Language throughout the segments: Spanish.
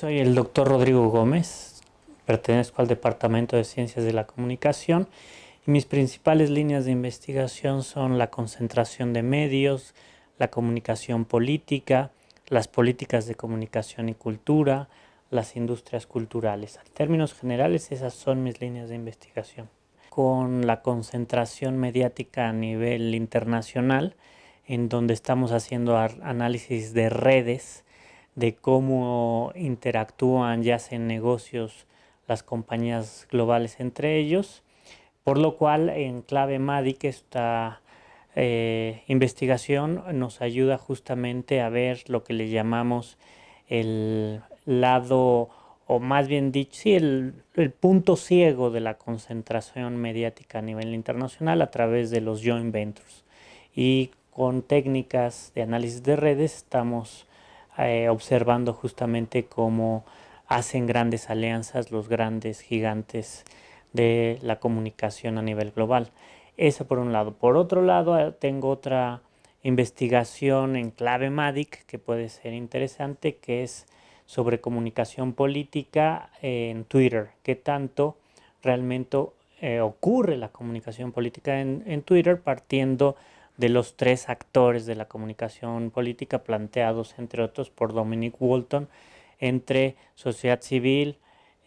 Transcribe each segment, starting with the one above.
Soy el doctor Rodrigo Gómez, pertenezco al Departamento de Ciencias de la Comunicación y mis principales líneas de investigación son la concentración de medios, la comunicación política, las políticas de comunicación y cultura, las industrias culturales. En términos generales, esas son mis líneas de investigación. Con la concentración mediática a nivel internacional, en donde estamos haciendo análisis de redes de cómo interactúan y hacen negocios las compañías globales entre ellos, por lo cual en clave MADIC esta eh, investigación nos ayuda justamente a ver lo que le llamamos el lado, o más bien dicho, sí, el, el punto ciego de la concentración mediática a nivel internacional a través de los joint ventures. Y con técnicas de análisis de redes estamos eh, observando justamente cómo hacen grandes alianzas los grandes gigantes de la comunicación a nivel global. Eso por un lado. Por otro lado, eh, tengo otra investigación en clave MADIC que puede ser interesante, que es sobre comunicación política en Twitter. ¿Qué tanto realmente eh, ocurre la comunicación política en, Twitter partiendo de los tres actores de la comunicación política planteados, entre otros, por Dominic Walton, entre sociedad civil,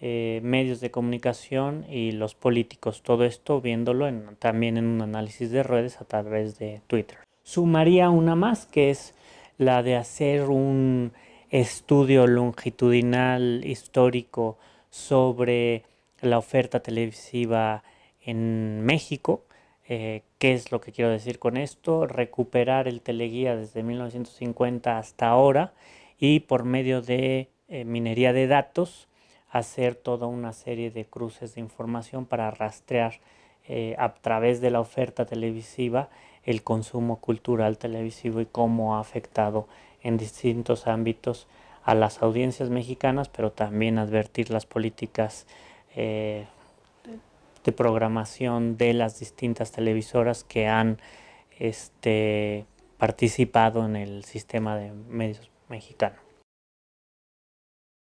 eh, medios de comunicación y los políticos. Todo esto viéndolo también en un análisis de redes a través de Twitter. Sumaría una más, que es la de hacer un estudio longitudinal histórico sobre la oferta televisiva en México eh, ¿Qué es lo que quiero decir con esto? Recuperar el teleguía desde 1950 hasta ahora y por medio de eh, minería de datos hacer toda una serie de cruces de información para rastrear eh, a través de la oferta televisiva el consumo cultural televisivo y cómo ha afectado en distintos ámbitos a las audiencias mexicanas, pero también advertir las políticas de programación de las distintas televisoras que han este, participado en el sistema de medios mexicanos.